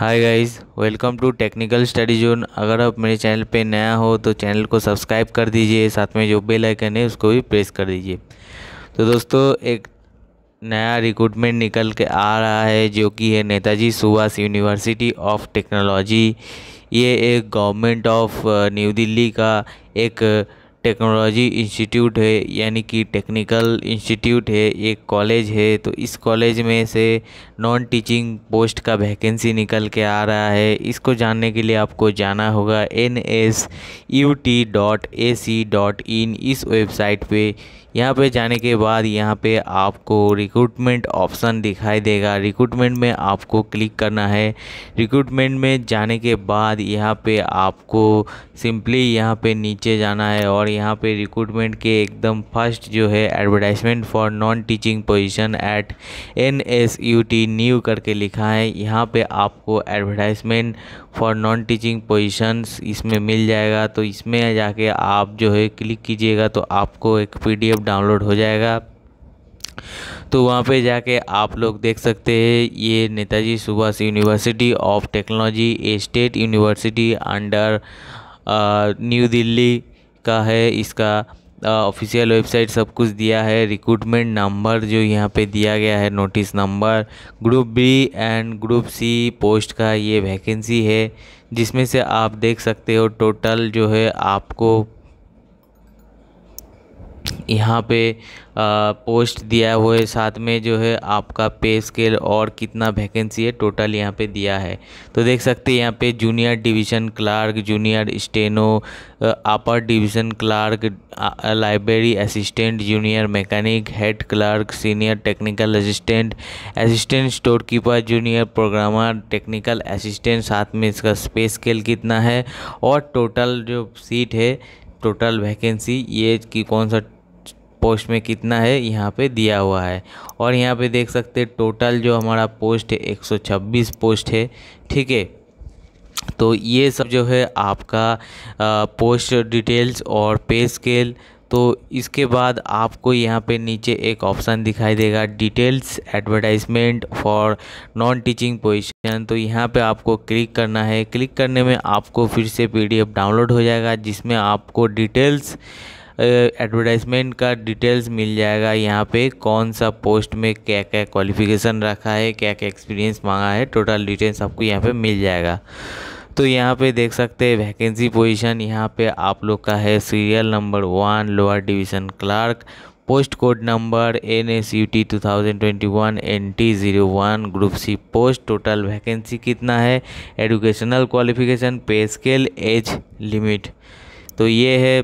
hi guys welcome to technical study zone अगर आप मेरे चैनल पे नया हो तो चैनल को सब्सक्राइब कर दीजिए साथ में जो बेल आइकन है उसको भी प्रेस कर दीजिए तो दोस्तों एक नया रिक्रूटमेंट निकल के आ रहा है जो कि है Netaji Subhash university of technology ये एक गवर्नमेंट ऑफ न्यू दिल्ली का एक टेक्नोलॉजी इंस्टीट्यूट है यानी कि टेक्निकल इंस्टीट्यूट है एक कॉलेज है तो इस कॉलेज में से नॉन टीचिंग पोस्ट का वैकेंसी निकल के आ रहा है इसको जानने के लिए आपको जाना होगा N S U T dot A C dot in इस वेबसाइट पे यहाँ पे जाने के बाद यहाँ पे आपको रिक्रूटमेंट ऑप्शन दिखाई देगा रिक्रूटमेंट में आपको क्लिक करना है रिक्रूटमेंट में जाने के बाद यहाँ पे आपको सिंपली यहाँ पे नीचे जाना है और यहाँ पे रिक्रूटमेंट के एकदम फर्स्ट जो है advertisement for non teaching position at N S U T new करके लिखा है यहाँ पर आपको advertisement for non teaching positions इसमें मिल जाएगा तो इसमें जाके आप जो है क्लिक कीजिएगा तो आपको एक पीडीएफ डाउनलोड हो जाएगा तो वहाँ पे जाके आप लोग देख सकते हैं ये Netaji Subhash university of technology a state university under new Delhi का है इसका ऑफिशियल वेबसाइट सब कुछ दिया है रिक्रूटमेंट नंबर जो यहाँ पे दिया गया है notice number group B and group C post का ये वैकेंसी है जिसमें से आप देख सकते हो टोटल जो है आपको यहाँ पे पोस्ट दिया हुआ है साथ में जो है आपका पे स्केल और कितना वैकेंसी है टोटल यहाँ पे दिया है तो देख सकते हैं यहाँ पे junior division clerk junior steno upper division clerk library assistant junior mechanic head clerk senior technical assistant assistant store keeper junior programmer technical assistant साथ में इसका स्पेस स्केल कितना है और टोटल जो सीट है टोटल वैकेंसी ये कि कौन सा पोस्ट में कितना है यहाँ पे दिया हुआ है और यहाँ पे देख सकते टोटल जो हमारा पोस्ट है 126 पोस्ट है ठीक है तो ये सब जो है आपका पोस्ट डिटेल्स और पे स्केल तो इसके बाद आपको यहाँ पे नीचे एक ऑप्शन दिखाई देगा details advertisement for non teaching position तो यहाँ पे आपको क्लिक करना है क्लिक करने में आपको फिर से पीडीएफ डाउनलोड हो जाएगा जिसमें आपको डिटेल्स एडवर्टाइजमेंट का डिटेल्स मिल जाएगा यहाँ पे कौन सा पोस्ट में क्या क्या क्वालिफिकेशन रखा है क्या क्या एक्सपीरियंस मांगा है टोटल डिटेल्स आपको यहाँ पे मिल जाएगा तो यहाँ पे देख सकते हैं वैकेंसी पोजीशन यहाँ पे आप लोग का है serial number one lower division clerk post code number N S U T two thousand twenty one N T zero one group C post total vacancy कितना है educational qualification pay scale age limit तो ये है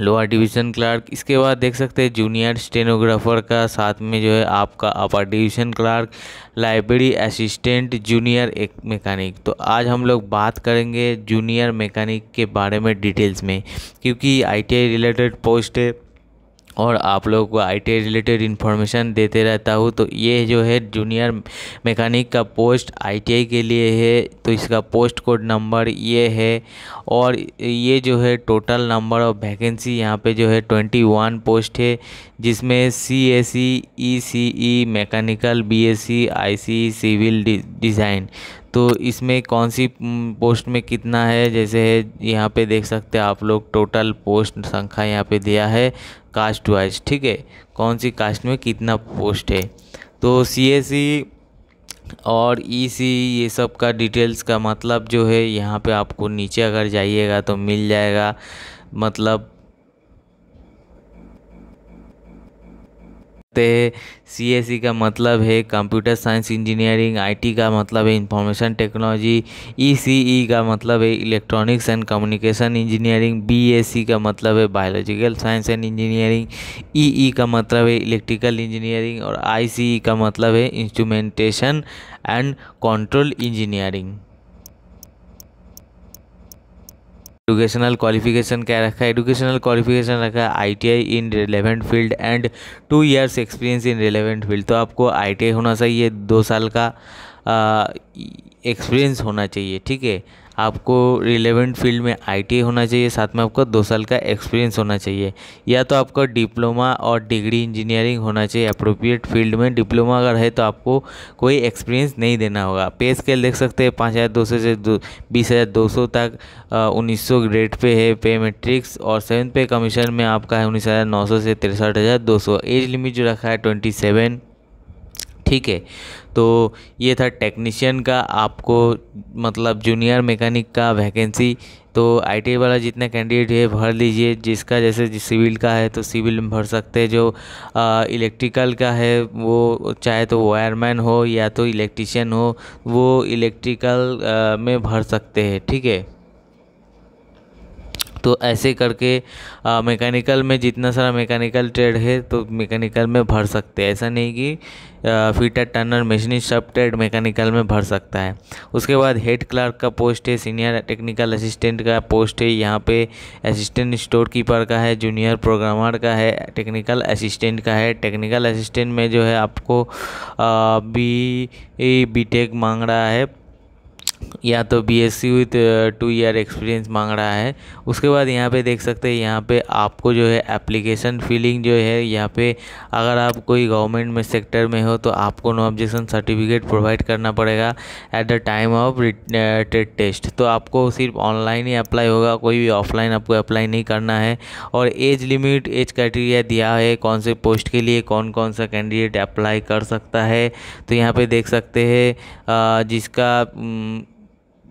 lower division Clark इसके बाद देख सकते हैं जूनियर स्टेनोग्राफर का साथ में जो है आपका upper division clerk library assistant junior एक मैकेनिक तो आज हम लोग बात करेंगे जूनियर मैकेनिक के बारे में डिटेल्स में क्योंकि आई रिलेटेड पोस्ट है और आप लोगों को आई रिलेटेड इन्फॉर्मेशन देते रहता हूँ तो ये जो है जूनियर मैकेनिक का पोस्ट आई के लिए है तो इसका पोस्ट कोड नंबर ये है और ये जो है टोटल नंबर ऑफ वैकेंसी यहाँ पे जो है ट्वेंटी वन पोस्ट है जिसमें C S C E C E mechanical B S C I C civil design तो इसमें कौन सी पोस्ट में कितना है जैसे है यहाँ पे देख सकते हैं आप लोग टोटल पोस्ट संख्या यहाँ पे दिया है कास्ट वाइज ठीक है कौन सी कास्ट में कितना पोस्ट है तो सी एस सी और ई e सी ये सब का डिटेल्स का मतलब जो है यहाँ पे आपको नीचे अगर जाइएगा तो मिल जाएगा मतलब सकते हैं सी e का मतलब है कंप्यूटर साइंस इंजीनियरिंग आई का मतलब है इंफॉर्मेशन टेक्नोलॉजी ई का मतलब है electronics and communication engineering B का मतलब है biological science and engineering E का मतलब है इलेक्ट्रिकल इंजीनियरिंग और आई e का मतलब है instrumentation and control engineering educational qualification क्या रखा है एजुकेशनल क्वालिफिकेशन रखा है ITI in relevant field and two years experience in relevant field तो आपको आईटीआई होना चाहिए दो साल का एक्सपीरियंस होना चाहिए ठीक है आपको रिलेवेंट फील्ड में आई होना चाहिए साथ में आपका दो साल का एक्सपीरियंस होना चाहिए या तो आपका डिप्लोमा और डिग्री इंजीनियरिंग होना चाहिए अप्रोप्रिएट फील्ड में डिप्लोमा अगर है तो आपको कोई एक्सपीरियंस नहीं देना होगा पे स्केल देख सकते हैं पाँच हज़ार दो सौ से बीस हज़ार दो सौ तक उन्नीस सौ ग्रेड पे है पे मेट्रिक्स और सेवन पे कमीशन में आपका है उन्नीस हज़ार नौ सौ से तिरसठ हज़ार दो सौ एज लिमिट जो रखा है ट्वेंटी सेवन ठीक है तो ये था टेक्नीशियन का आपको मतलब जूनियर मैकेनिक का वैकेंसी तो आई वाला जितना कैंडिडेट है भर लीजिए जिसका जैसे जिस सिविल का है तो सिविल में भर सकते हैं जो इलेक्ट्रिकल का है वो चाहे तो वायरमैन हो या तो इलेक्ट्रिशियन हो वो इलेक्ट्रिकल में भर सकते हैं ठीक है तो ऐसे करके मैकेनिकल में जितना सारा मैकेनिकल ट्रेड है तो मैकेनिकल में भर सकते हैं ऐसा नहीं कि फीटर टर्नर मशीनिस्ट सब ट्रेड मैकेनिकल में भर सकता है उसके बाद हेड क्लर्क का पोस्ट है सीनियर टेक्निकल असिस्टेंट का पोस्ट है यहाँ पे असिस्टेंट स्टोर कीपर का है जूनियर प्रोग्रामर का है टेक्निकल असिस्टेंट का है टेक्निकल असिस्टेंट में जो है आपको बी बी टेक मांग रहा है या तो B S C with two year experience मांग रहा है उसके बाद यहाँ पे देख सकते हैं यहाँ पे आपको जो है एप्लीकेशन फिलिंग जो है यहाँ पे अगर आप कोई गवर्नमेंट में सेक्टर में हो तो आपको नो ऑब्जेक्शन सर्टिफिकेट प्रोवाइड करना पड़ेगा at the time of written test तो आपको सिर्फ ऑनलाइन ही अप्लाई होगा कोई भी ऑफलाइन आपको अप्लाई नहीं करना है और एज लिमिट एज क्राइटेरिया दिया है कौन से पोस्ट के लिए कौन कौन सा कैंडिडेट अप्लाई कर सकता है तो यहाँ पर देख सकते हैं uh, जिसका mm,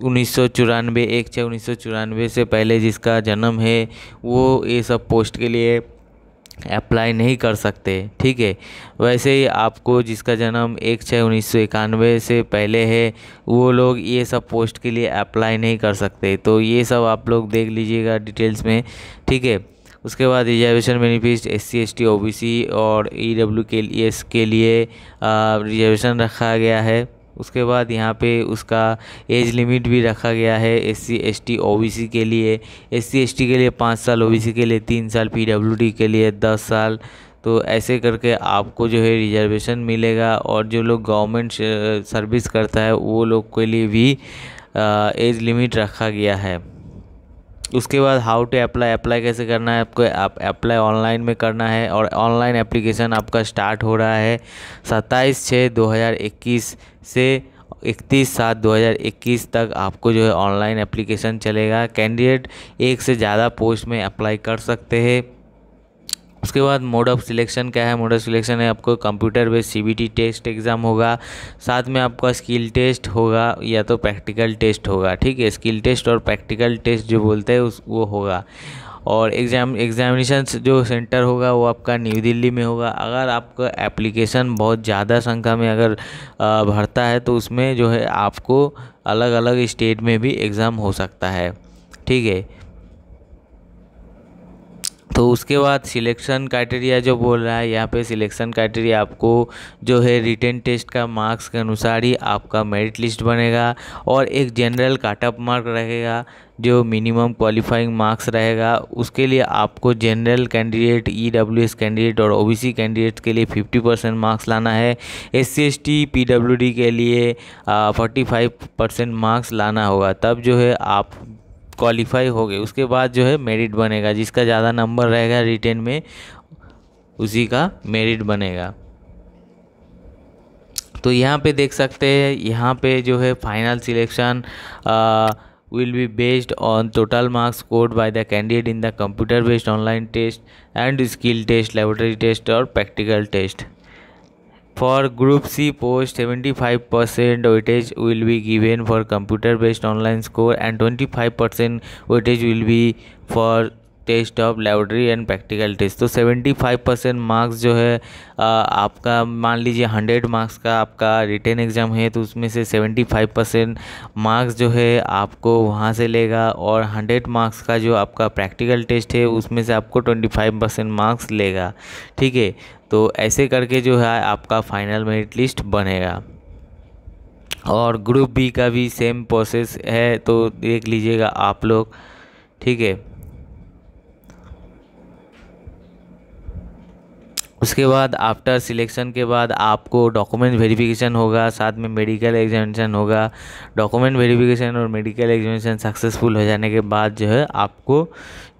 उन्नीस सौ चौरानवे एक छः उन्नीस सौ चौरानवे से पहले जिसका जन्म है वो ये सब पोस्ट के लिए अप्लाई नहीं कर सकते ठीक है वैसे ही आपको जिसका जन्म एक छः उन्नीस सौ इक्यानवे से पहले है वो लोग ये सब पोस्ट के लिए अप्लाई नहीं कर सकते तो ये सब आप लोग देख लीजिएगा डिटेल्स में ठीक है उसके बाद reservation benefit S C S T O B C और ई डब्ल्यू के लिए लिए रिजर्वेशन रखा गया है उसके बाद यहाँ पे उसका एज लिमिट भी रखा गया है S C S T O B C के लिए एस सी एस टी के लिए पाँच साल ओ बी सी के लिए तीन साल पी डब्ल्यू डी के लिए दस साल तो ऐसे करके आपको जो है रिजर्वेशन मिलेगा और जो लोग गवर्नमेंट सर्विस करता है वो लोग के लिए भी एज लिमिट रखा गया है उसके बाद हाउ टू अप्लाई अप्लाई कैसे करना है आपको आप अप्लाई ऑनलाइन में करना है और ऑनलाइन एप्लीकेशन आपका स्टार्ट हो रहा है सत्ताईस छः इक्कीस से इकतीस सात 2021 तक आपको जो है ऑनलाइन एप्लीकेशन चलेगा कैंडिडेट एक से ज़्यादा पोस्ट में अप्लाई कर सकते हैं उसके बाद मोड ऑफ सिलेक्शन क्या है मोड ऑफ सिलेक्शन है आपको computer based CBT test exam होगा साथ में आपका स्किल टेस्ट होगा या तो प्रैक्टिकल टेस्ट होगा ठीक है स्किल टेस्ट और प्रैक्टिकल टेस्ट जो बोलते हैं उस वो होगा और एग्ज़ाम एग्ज़ामिनेशन जो सेंटर होगा वो आपका न्यू दिल्ली में होगा अगर आपका एप्लीकेशन बहुत ज़्यादा संख्या में अगर भरता है तो उसमें जो है आपको अलग अलग स्टेट में भी एग्ज़ाम हो सकता है ठीक है तो उसके बाद सिलेक्शन क्राइटेरिया जो बोल रहा है यहाँ पे सिलेक्शन क्राइटेरिया आपको जो है रिटर्न टेस्ट का मार्क्स के अनुसार ही आपका मेरिट लिस्ट बनेगा और एक जनरल काटअप मार्क रहेगा जो मिनिमम क्वालिफाइंग मार्क्स रहेगा उसके लिए आपको general candidate E W S candidate और ओ बी सी कैंडिडेट्स के लिए 50 परसेंट मार्क्स लाना है S C S T P W D के लिए फोर्टी फाइव परसेंट मार्क्स लाना होगा तब जो है आप क्वालिफाई हो गए उसके बाद जो है मेरिट बनेगा जिसका ज़्यादा नंबर रहेगा रिटेन में उसी का मेरिट बनेगा तो यहाँ पे देख सकते हैं यहाँ पे जो है final selection will be based on total marks scored by the candidate in the computer based online test and skill test laboratory test और practical test For Group C post, 75% weightage will be given for computer based online score and 25% weightage will be for test of laboratory and practical test तो 75 percent marks जो है आ, आपका मान लीजिए 100 marks का आपका written exam है तो उसमें से 75 परसेंट मार्क्स जो है आपको वहाँ से लेगा और 100 मार्क्स का जो आपका प्रैक्टिकल टेस्ट है उसमें से आपको 25 परसेंट मार्क्स लेगा ठीक है तो ऐसे करके जो है आपका फाइनल मेरिट लिस्ट बनेगा और ग्रुप बी का भी सेम प्रोसेस है तो देख लीजिएगा आप लोग ठीक है उसके बाद आफ्टर सिलेक्शन के बाद आपको डॉक्यूमेंट वेरिफिकेशन होगा साथ में मेडिकल एग्जामिनेशन होगा डॉक्यूमेंट वेरिफिकेशन और मेडिकल एग्जामिनेशन सक्सेसफुल हो जाने के बाद जो है आपको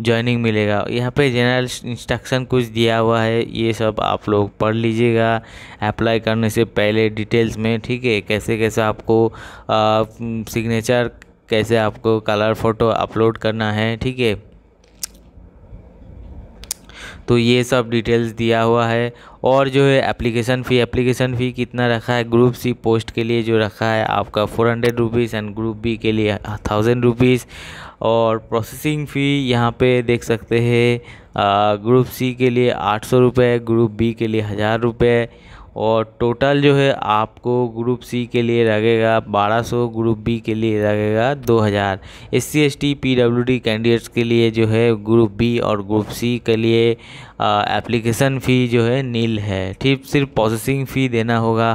ज्वाइनिंग मिलेगा यहाँ पे जनरल इंस्ट्रक्शन कुछ दिया हुआ है ये सब आप लोग पढ़ लीजिएगा अप्लाई करने से पहले डिटेल्स में ठीक है कैसे कैसे आपको सिग्नेचर कैसे आपको कलर फ़ोटो अपलोड करना है ठीक है तो ये सब डिटेल्स दिया हुआ है और जो है एप्लीकेशन फ़ी एप्लीकेशन फ़ी कितना रखा है ग्रुप सी पोस्ट के लिए जो रखा है आपका four hundred rupees and group B के लिए थाउजेंड रुपीज़ और प्रोसेसिंग फ़ी यहाँ पे देख सकते हैं ग्रुप सी के लिए आठ सौ रुपये ग्रुप बी के लिए हज़ार रुपये और टोटल जो है आपको ग्रुप सी के लिए लगेगा 1200 ग्रुप बी के लिए लगेगा 2000 S C S T P W D candidates के लिए जो है ग्रुप बी और ग्रुप सी के लिए एप्लीकेशन फ़ी जो है नील है ठीक सिर्फ प्रोसेसिंग फ़ी देना होगा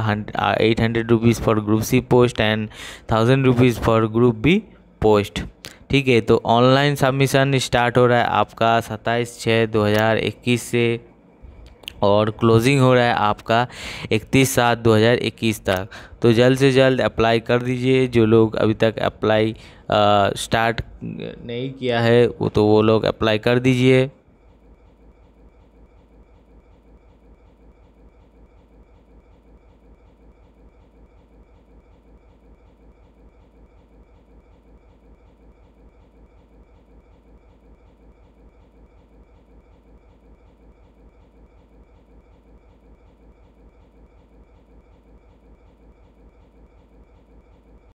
eight hundred rupees for group C post and thousand rupees for group B post ठीक है तो ऑनलाइन सबमिशन स्टार्ट हो रहा है आपका सत्ताईस छः इक्कीस से और क्लोजिंग हो रहा है आपका 31 सात 2021 तक तो जल्द से जल्द अप्लाई कर दीजिए जो लोग अभी तक अप्लाई स्टार्ट नहीं किया है वो तो वो लोग अप्लाई कर दीजिए